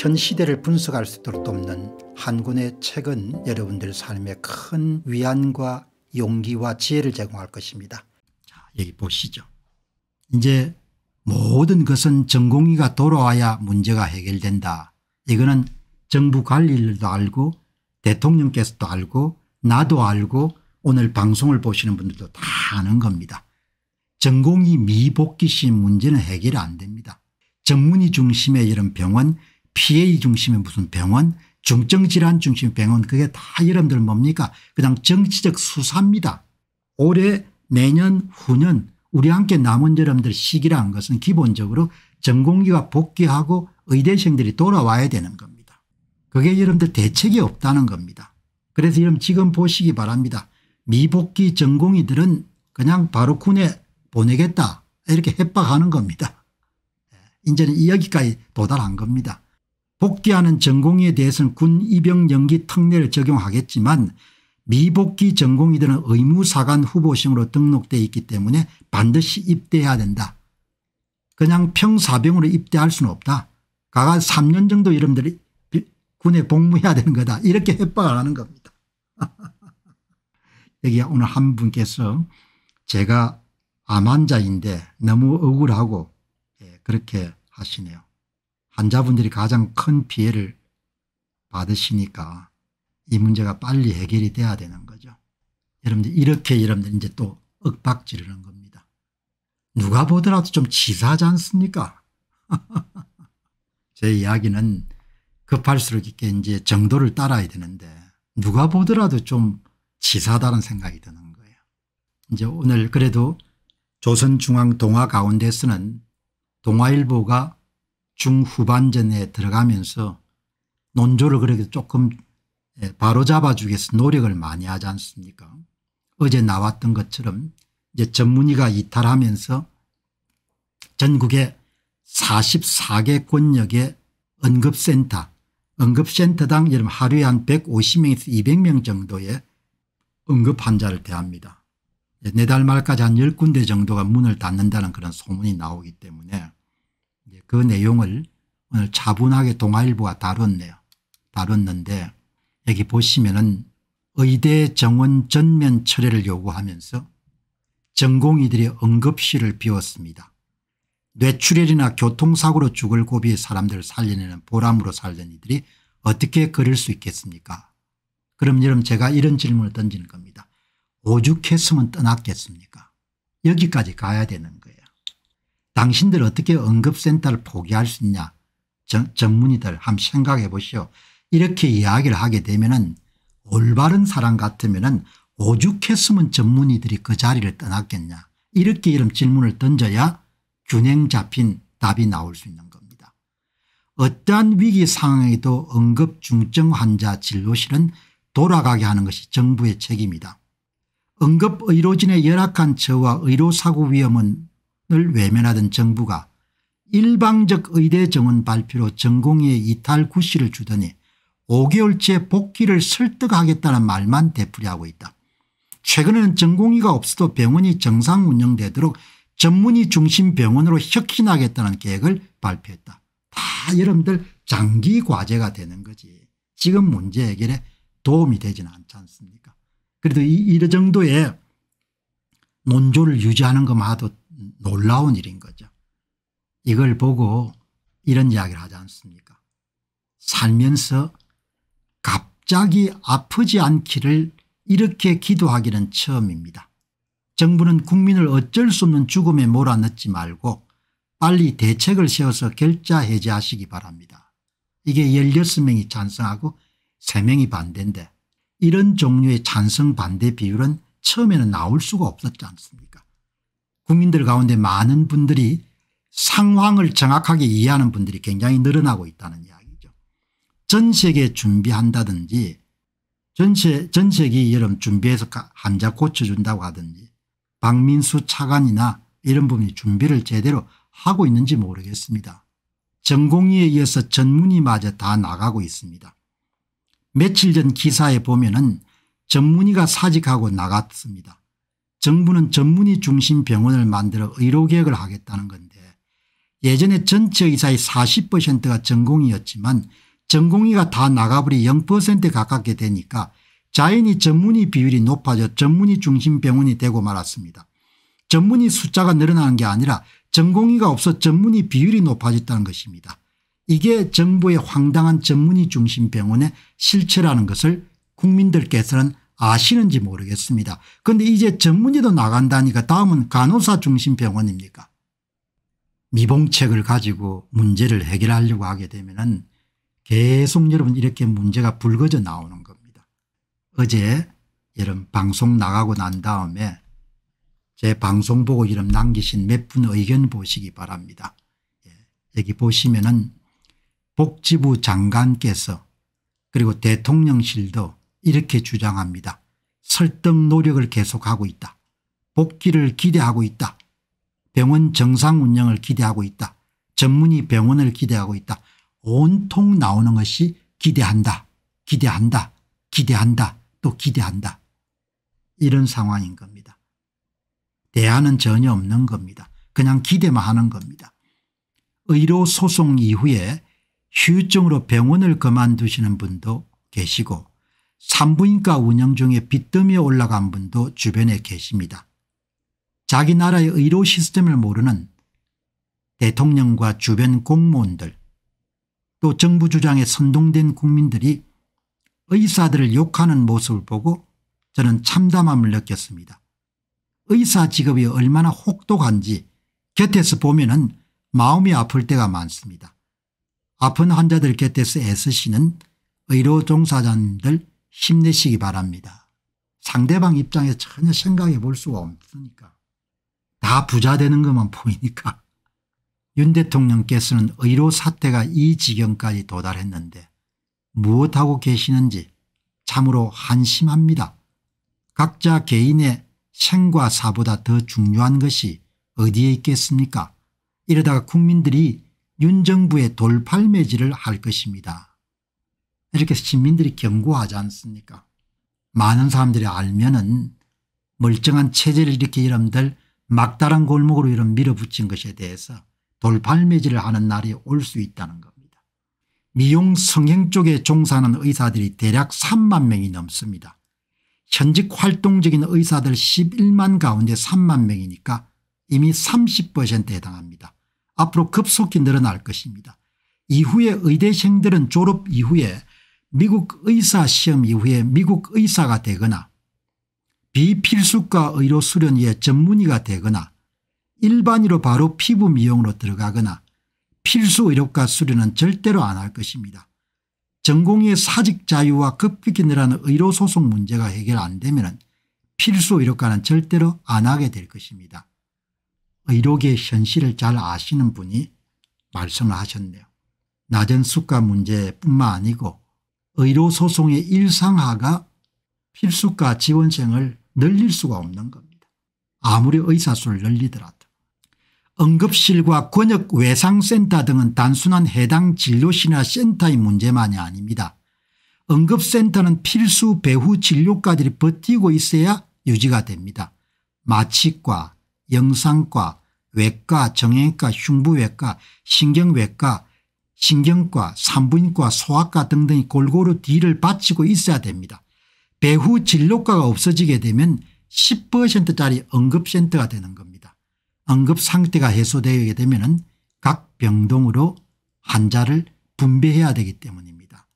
현 시대를 분석할 수 있도록 돕는 한군의 책은 여러분들 삶에 큰 위안과 용기와 지혜를 제공할 것입니다. 자, 여기 보시죠. 이제 모든 것은 전공의가 돌아와야 문제가 해결된다. 이거는 정부 관리들도 알고 대통령께서도 알고 나도 알고 오늘 방송을 보시는 분들도 다 아는 겁니다. 전공이 미복귀시 문제는 해결 안 됩니다. 전문의 중심의 이런 병원 PA 중심의 무슨 병원 중증질환 중심의 병원 그게 다 여러분들 뭡니까 그냥 정치적 수사입니다. 올해 내년 후년 우리 함께 남은 여러분들 시기라는 것은 기본적으로 전공기가 복귀하고 의대생들이 돌아와야 되는 겁니다. 그게 여러분들 대책이 없다는 겁니다. 그래서 여러분 지금 보시기 바랍니다. 미복귀 전공의들은 그냥 바로 군에 보내겠다 이렇게 협박하는 겁니다. 예, 이제는 여기까지 도달한 겁니다. 복귀하는 전공의에 대해서는 군 입영 연기 특례를 적용하겠지만 미복귀 전공의들은 의무사관 후보생으로 등록되어 있기 때문에 반드시 입대해야 된다. 그냥 평사병으로 입대할 수는 없다. 가가 3년 정도 여러분들이 군에 복무해야 되는 거다. 이렇게 협박을 하는 겁니다. 여기 오늘 한 분께서 제가 암환자인데 너무 억울하고 예, 그렇게 하시네요. 환자분들이 가장 큰 피해를 받으시니까 이 문제가 빨리 해결이 돼야 되는 거죠. 여러분들 이렇게 여러분들 이제 또 억박 지르는 겁니다. 누가 보더라도 좀 치사하지 않습니까? 제 이야기는 급할수록 이게 렇 이제 정도를 따라야 되는데 누가 보더라도 좀 치사하다는 생각이 드는 거예요. 이제 오늘 그래도 조선중앙동화 가운데서는 동아일보가 중후반전에 들어가면서 논조를 그렇게 조금 예, 바로잡아주기 위해서 노력을 많이 하지 않습니까 어제 나왔던 것처럼 이제 전문의가 이탈하면서 전국의 44개 권역의 응급센터 응급센터당 여러분 하루에 한 150명에서 200명 정도의 응급 환자를 대합니다. 내달 네 말까지 한 10군데 정도가 문을 닫는다는 그런 소문이 나오기 때문에 그 내용을 오늘 차분하게 동아일보가 다뤘네요. 다뤘는데 여기 보시면은 의대 정원 전면 철회를 요구하면서 전공의들이 응급실을 비웠습니다. 뇌출혈이나 교통사고로 죽을 고비의 사람들을 살려내는 보람으로 살던 이들이 어떻게 그럴 수 있겠습니까? 그럼 여러분 제가 이런 질문을 던지는 겁니다. 오죽했으면 떠났겠습니까? 여기까지 가야 되는 거예요. 당신들 어떻게 응급센터를 포기할 수 있냐 정, 전문의들 한번 생각해 보시오. 이렇게 이야기를 하게 되면 은 올바른 사람 같으면 은 오죽했으면 전문의들이 그 자리를 떠났겠냐 이렇게 이런 질문을 던져야 균형 잡힌 답이 나올 수 있는 겁니다. 어떠한 위기 상황에도 응급중증 환자 진료실은 돌아가게 하는 것이 정부의 책임이다. 응급의료진의 열악한 처와 의료사고 위험은 을 외면하던 정부가 일방적 의대 정원 발표로 전공의 이탈 구시를 주더니 5개월째 복귀를 설득하겠다는 말만 되풀이하고 있다. 최근에는 전공의가 없어도 병원이 정상 운영되도록 전문의 중심 병원으로 혁신하겠다는 계획을 발표했다. 다 여러분들 장기 과제가 되는 거지. 지금 문제 해결에 도움이 되지는 않지 않습니까 그래도 이, 정도의 논조를 유지하는 것만 하도 놀라운 일인 거죠. 이걸 보고 이런 이야기를 하지 않습니까 살면서 갑자기 아프지 않기를 이렇게 기도하기는 처음입니다. 정부는 국민을 어쩔 수 없는 죽음에 몰아넣지 말고 빨리 대책을 세워서 결자 해제하시기 바랍니다. 이게 16명이 찬성하고 3명이 반대인데 이런 종류의 찬성 반대 비율은 처음에는 나올 수가 없었지 않습니까 국민들 가운데 많은 분들이 상황을 정확하게 이해하는 분들이 굉장히 늘어나고 있다는 이야기죠. 전세계 준비한다든지 전세, 전세기 여름 준비해서 한자 고쳐준다고 하든지 박민수 차관이나 이런 분이 준비를 제대로 하고 있는지 모르겠습니다. 전공의에 의해서 전문의마저 다 나가고 있습니다. 며칠 전 기사에 보면 은 전문의가 사직하고 나갔습니다. 정부는 전문의 중심 병원을 만들어 의료개혁을 하겠다는 건데 예전에 전체 의사의 40%가 전공이었지만 전공의가 다 나가버리 0% 가깝게 되니까 자연히 전문의 비율이 높아져 전문의 중심 병원이 되고 말았습니다. 전문의 숫자가 늘어나는 게 아니라 전공의가 없어 전문의 비율이 높아졌다는 것입니다. 이게 정부의 황당한 전문의 중심 병원의 실체라는 것을 국민들께서는 아시는지 모르겠습니다. 그런데 이제 전문의도 나간다니까 다음은 간호사 중심 병원입니까 미봉책을 가지고 문제를 해결하려고 하게 되면 은 계속 여러분 이렇게 문제가 불거져 나오는 겁니다. 어제 여러분 방송 나가고 난 다음에 제 방송 보고 이름 남기신 몇 분 의견 보시기 바랍니다. 예. 여기 보시면은 복지부 장관께서 그리고 대통령실도 이렇게 주장합니다. 설득 노력을 계속하고 있다. 복귀를 기대하고 있다. 병원 정상 운영을 기대하고 있다. 전문의 병원을 기대하고 있다. 온통 나오는 것이 기대한다. 기대한다. 기대한다. 또 기대한다. 이런 상황인 겁니다. 대안은 전혀 없는 겁니다. 그냥 기대만 하는 겁니다. 의료 소송 이후에 휴증으로 병원을 그만두시는 분도 계시고 산부인과 운영 중에 빚더미에 올라간 분도 주변에 계십니다. 자기 나라의 의료 시스템을 모르는 대통령과 주변 공무원들 또 정부 주장에 선동된 국민들이 의사들을 욕하는 모습을 보고 저는 참담함을 느꼈습니다. 의사 직업이 얼마나 혹독한지 곁에서 보면 은 마음이 아플 때가 많습니다. 아픈 환자들 곁에서 애쓰시는 의료 종사자님들 힘내시기 바랍니다. 상대방 입장에 전혀 생각해 볼 수가 없으니까. 다 부자 되는 것만 보이니까. 윤 대통령께서는 의료 사태가 이 지경까지 도달했는데 무엇하고 계시는지 참으로 한심합니다. 각자 개인의 생과 사보다 더 중요한 것이 어디에 있겠습니까? 이러다가 국민들이 윤 정부의 돌팔매질을 할 것입니다. 이렇게 시민들이 경고하지 않습니까 많은 사람들이 알면 은 멀쩡한 체제를 이렇게 이름들 막다른 골목으로 이런 밀어붙인 것에 대해서 돌팔매질을 하는 날이 올 수 있다는 겁니다. 미용 성형 쪽에 종사하는 의사들이 대략 3만 명이 넘습니다. 현직 활동적인 의사들 11만 가운데 3만 명이니까 이미 30%에 해당합니다. 앞으로 급속히 늘어날 것입니다. 이후에 의대생들은 졸업 이후에 미국 의사 시험 이후에 미국 의사가 되거나 비필수과 의료 수련의 전문의가 되거나 일반의로 바로 피부 미용으로 들어가거나 필수 의료과 수련은 절대로 안 할 것입니다. 전공의 사직 자유와 급격히늘어나는 의료 소송 문제가 해결 안 되면 필수 의료과는 절대로 안 하게 될 것입니다. 의료계 현실을 잘 아시는 분이 말씀을 하셨네요. 낮은 수가 문제뿐만 아니고 의료소송의 일상화가 필수과 지원생을 늘릴 수가 없는 겁니다. 아무리 의사수를 늘리더라도. 응급실과 권역외상센터 등은 단순한 해당 진료실이나 센터의 문제만이 아닙니다. 응급센터는 필수 배후 진료까지 버티고 있어야 유지가 됩니다. 마취과, 영상과, 외과, 정형외과, 흉부외과, 신경외과, 신경과 산부인과 소아과 등등이 골고루 뒤를 받치고 있어야 됩니다. 배후 진료과가 없어지게 되면 10%짜리 응급센터가 되는 겁니다. 응급상태가 해소되게 되면 각 병동으로 환자를 분배해야 되기 때문입니다.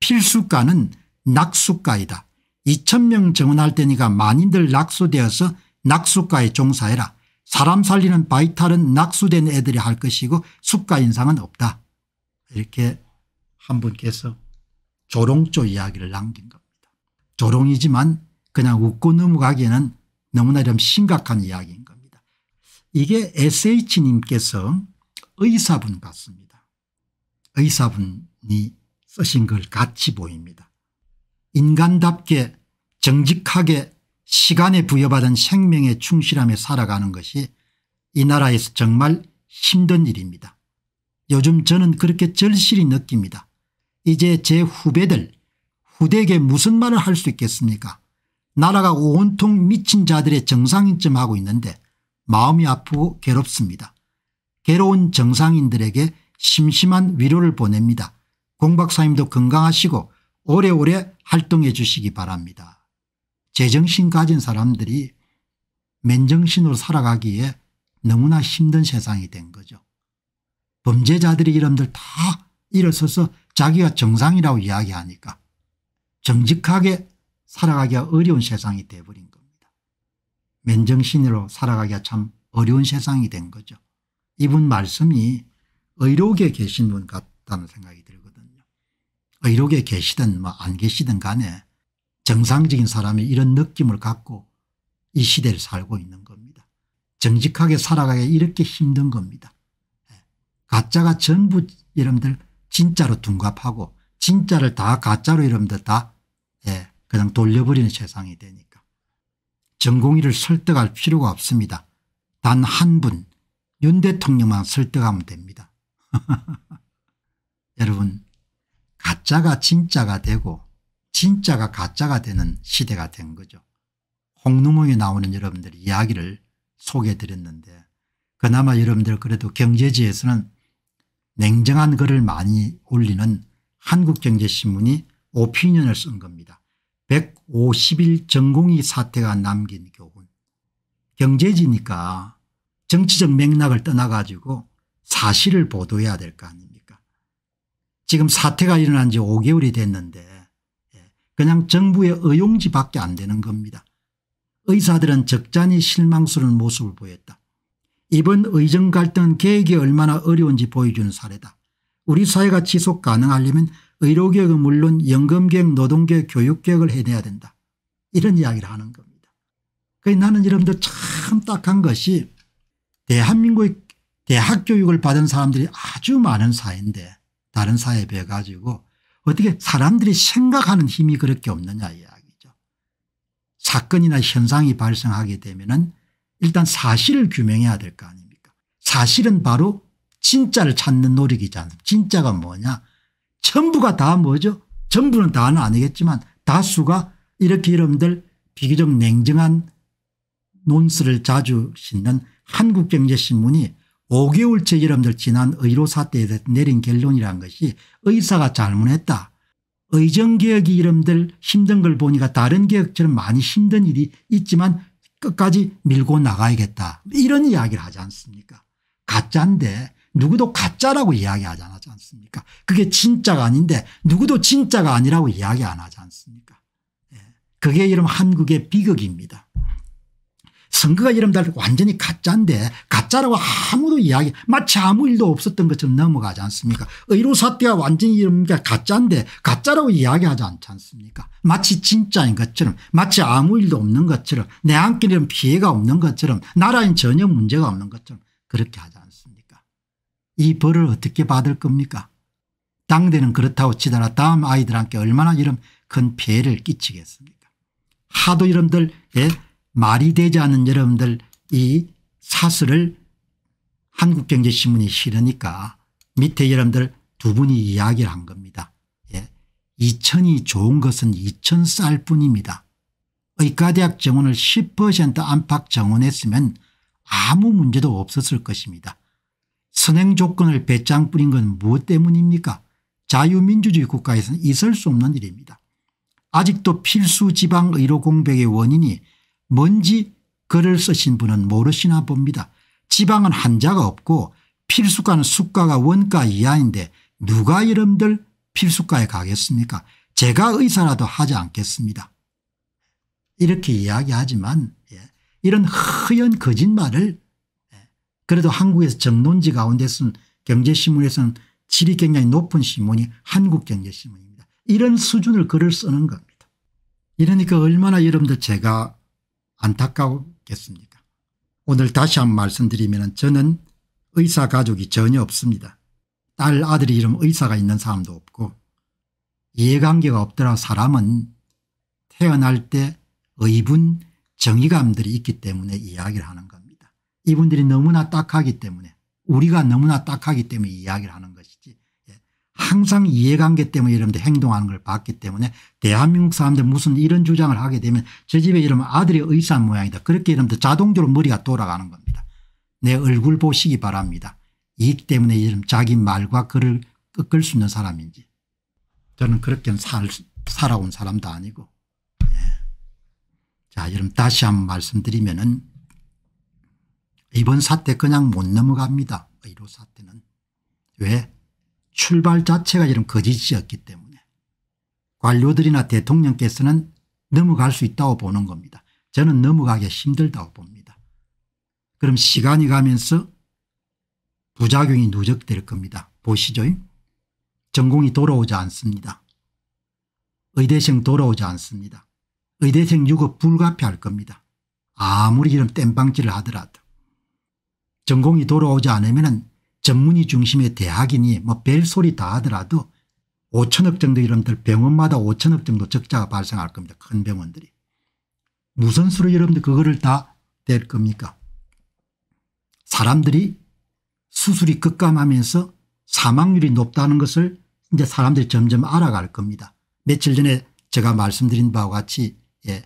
필수과는 낙수과이다. 2천명 정원할 테니까 많이들 낙수되어서 낙수과에 종사해라. 사람 살리는 바이탈은 낙수된 애들이 할 것이고 숙과 인상은 없다. 이렇게 한 분께서 조롱조 이야기를 남긴 겁니다. 조롱이지만 그냥 웃고 넘어가기에는 너무나 좀 심각한 이야기인 겁니다. 이게 sh님께서 의사분 같습니다. 의사분이 쓰신 걸 같이 보입니다. 인간답게 정직하게 시간에 부여받은 생명에 충실하며 살아가는 것이 이 나라에서 정말 힘든 일입니다. 요즘 저는 그렇게 절실히 느낍니다. 이제 제 후배들 후대에게 무슨 말을 할 수 있겠습니까 나라가 온통 미친 자들의 정상인쯤 하고 있는데 마음이 아프고 괴롭습니다. 괴로운 정상인들에게 심심한 위로를 보냅니다. 공박사님도 건강하시고 오래오래 활동해 주시기 바랍니다. 제정신 가진 사람들이 맨정신으로 살아가기에 너무나 힘든 세상이 된 거죠. 범죄자들이 이름들 다 일어서서 자기가 정상이라고 이야기하니까 정직하게 살아가기가 어려운 세상이 돼버린 겁니다. 맨정신으로 살아가기가 참 어려운 세상이 된 거죠. 이분 말씀이 의록에 계신 분 같다는 생각이 들거든요. 의록에 계시든 뭐 안 계시든 간에 정상적인 사람이 이런 느낌을 갖고 이 시대를 살고 있는 겁니다. 정직하게 살아가기 이렇게 힘든 겁니다. 가짜가 전부 여러분들 진짜로 둔갑하고 진짜를 다 가짜로 여러분들 다 예, 그냥 돌려버리는 세상이 되니까 전공의를 설득할 필요가 없습니다. 단 한 분 윤 대통령만 설득하면 됩니다. 여러분 가짜가 진짜가 되고 진짜가 가짜가 되는 시대가 된 거죠. 홍루몽에 나오는 여러분들 이야기를 소개해 드렸는데 그나마 여러분들 그래도 경제지에서는 냉정한 글을 많이 올리는 한국경제신문이 오피니언을 쓴 겁니다. 150일 전공의 사태가 남긴 교훈. 경제지니까 정치적 맥락을 떠나가지고 사실을 보도해야 될 거 아닙니까 지금 사태가 일어난 지 5개월이 됐는데 예, 그냥 정부의 의용지밖에 안 되는 겁니다. 의사들은 적잖이 실망스러운 모습을 보였다. 이번 의정 갈등 계획이 얼마나 어려운지 보여주는 사례다. 우리 사회가 지속 가능하려면 의료개혁은 물론 연금개혁 노동개혁 교육개혁을 해내야 된다. 이런 이야기를 하는 겁니다. 그래서 그러니까 나는 여러분들 참 딱한 것이 대한민국의 대학 교육을 받은 사람들이 아주 많은 사회인데 다른 사회에 비해 가지고 어떻게 사람들이 생각하는 힘이 그렇게 없느냐 이야기죠. 사건이나 현상이 발생하게 되면 은 일단 사실을 규명해야 될 거 아닙니까 사실은 바로 진짜를 찾는 노력이지 않습니까 진짜가 뭐냐 전부가 다 뭐죠 전부는 다는 아니겠지만 다수가 이렇게 여러분들 비교적 냉정한 논스를 자주 싣는 한국경제신문이 5개월째 여러분들 지난 의료 사태에 내린 결론이란 것이 의사가 잘못했다. 의정개혁이 여러분들 힘든 걸 보니까 다른 개혁처럼 많이 힘든 일이 있지만 끝까지 밀고 나가야겠다 이런 이야기를 하지 않습니까 가짜인데 누구도 가짜라고 이야기하지 않지 않습니까 그게 진짜가 아닌데 누구도 진짜가 아니라고 이야기 안 하지 않습니까 예. 그게 이름 한국의 비극입니다. 선거가 이름 달 완전히 가짜인데 가짜라고 아무도 이야기 마치 아무 일도 없었던 것처럼 넘어가지 않습니까 의료사태가 완전히 이런 게 가짜인데 가짜라고 이야기하지 않지 않습니까 마치 진짜인 것처럼 마치 아무 일도 없는 것처럼 내안길에는 피해가 없는 것처럼 나라엔 전혀 문제가 없는 것처럼 그렇게 하지 않습니까 이 벌을 어떻게 받을 겁니까 당대는 그렇다고 치더라 다음 아이들한테 얼마나 이런 큰 피해를 끼치겠습니까 하도 이런들 예? 말이 되지 않은 여러분들 이 사설을 한국경제신문이 싫으니까 밑에 여러분들 두 분이 이야기를 한 겁니다. 예. 2천이 좋은 것은 2천 쌀뿐입니다. 의과대학 정원을 10% 안팎 정원했으면 아무 문제도 없었을 것입니다. 선행 조건을 배짱 뿌린 건 무엇 때문입니까 자유민주주의 국가에서는 있을 수 없는 일입니다. 아직도 필수 지방 의료 공백의 원인이 뭔지 글을 쓰신 분은 모르시나 봅니다. 지방은 한자가 없고 필수가는 수가가 원가 이하인데 누가 이름들 필수가에 가겠습니까 제가 의사라도 하지 않겠습니다. 이렇게 이야기하지만 예, 이런 허연 거짓말을 예, 그래도 한국에서 정론지 가운데서는 경제신문에서는 질이 굉장히 높은 신문이 한국경제신문입니다. 이런 수준을 글을 쓰는 겁니다. 이러니까 얼마나 여러분들 제가 안타까웠겠습니까 오늘 다시 한번 말씀드리면 저는 의사 가족이 전혀 없습니다. 딸 아들 이름 의사가 있는 사람도 없고 이해관계가 없더라 사람은 태어날 때 의분 정의감들이 있기 때문에 이야기를 하는 겁니다. 이분들이 너무나 딱하기 때문에 우리가 너무나 딱하기 때문에 이야기를 하는 것이지 항상 이해관계 때문에 여러분들 행동하는 걸 봤기 때문에 대한민국 사람들 무슨 이런 주장을 하게 되면 저 집에 이러면 아들이 의사 모양이다. 그렇게 이러면 자동적으로 머리가 돌아가는 겁니다. 내 얼굴 보시기 바랍니다. 이 때문에 이런 자기 말과 글을 끌을수 있는 사람인지 저는 그렇게 살, 살아온 사람도 아니고 예. 자 여러분 다시 한번 말씀드리면 은 이번 사태 그냥 못 넘어갑니다. 의료 사태는. 왜 출발 자체가 지금 거짓이었기 때문에 관료들이나 대통령께서는 넘어갈 수 있다고 보는 겁니다. 저는 넘어가기 힘들다고 봅니다. 그럼 시간이 가면서 부작용이 누적될 겁니다. 보시죠. 전공이 돌아오지 않습니다. 의대생 돌아오지 않습니다. 의대생 유급 불가피할 겁니다. 아무리 이런 땜방질을 하더라도. 전공이 돌아오지 않으면 전문의 중심의 대학이니 뭐 별소리 다 하더라도 5천억 정도 여러분들 병원마다 5천억 정도 적자가 발생할 겁니다. 큰 병원들이. 무슨 수로 여러분들 그거를 다될 겁니까 사람들이 수술이 급감하면서 사망률이 높다는 것을 이제 사람들이 점점 알아갈 겁니다. 며칠 전에 제가 말씀드린 바와 같이 예,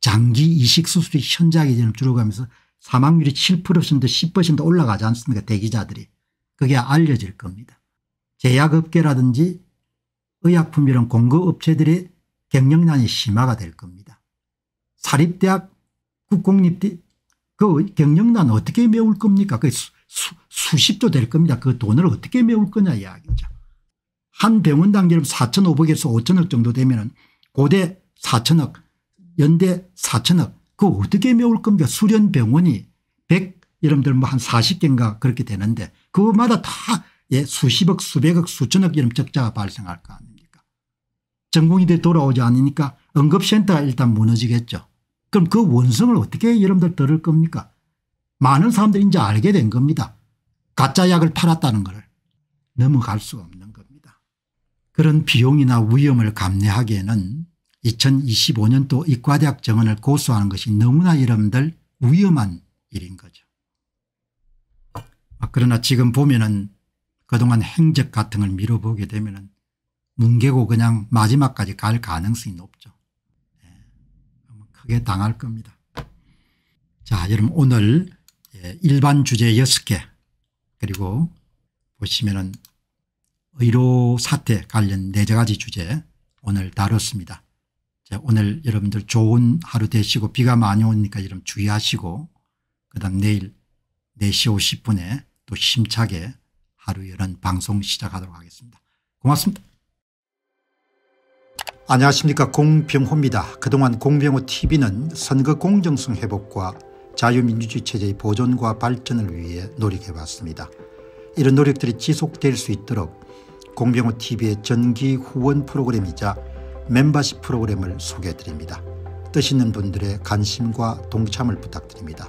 장기 이식 수술이 현저하게 줄어가면서 사망률이 7% 10% 올라가지 않습니까 대기자들이. 그게 알려질 겁니다. 제약업계라든지 의약품 이런 공급업체들의 경영난이 심화가 될 겁니다. 사립대학 국공립그 경영난 어떻게 메울 겁니까? 그 수, 수십조 될 겁니다. 그 돈을 어떻게 메울 거냐 이야기죠. 한 병원당 4,500에서 5천억 정도 되면 고대 4천억 연대 4천억 그 어떻게 메울 겁니까? 수련병원이 100 이름들 뭐 한 40개인가 그렇게 되는데 그마다 다 예, 수십억 수백억 수천억 이름 적자가 발생할 거 아닙니까 전공이들이 돌아오지 않으니까 응급센터가 일단 무너지겠죠. 그럼 그 원성을 어떻게 여러분들 들을 겁니까 많은 사람들이 이제 알게 된 겁니다. 가짜 약을 팔았다는 걸 넘어갈 수가 없는 겁니다. 그런 비용이나 위험을 감내하기에는 2025년도 이과대학 정원을 고수하는 것이 너무나 여러분들 위험한 일인 거죠. 아, 그러나 지금 보면은 그동안 행적 같은 걸 미뤄보게 되면은 뭉개고 그냥 마지막까지 갈 가능성이 높죠. 예. 크게 당할 겁니다. 자 여러분 오늘 예, 일반 주제 6개 그리고 보시면은 의료 사태 관련 4가지 주제 오늘 다뤘습니다. 자, 오늘 여러분들 좋은 하루 되시고 비가 많이 오니까 여러분 주의하시고 그 다음 내일 4시 50분에 또 심차게 하루 열는 방송 시작하도록 하겠습니다. 고맙습니다. 안녕하십니까 공병호입니다. 그동안 공병호 tv는 선거 공정성 회복과 자유민주주의 체제의 보존과 발전을 위해 노력해왔습니다. 이런 노력들이 지속될 수 있도록 공병호 tv의 전기 후원 프로그램이자 멤버십 프로그램을 소개해드립니다. 뜻 있는 분들의 관심과 동참을 부탁드립니다.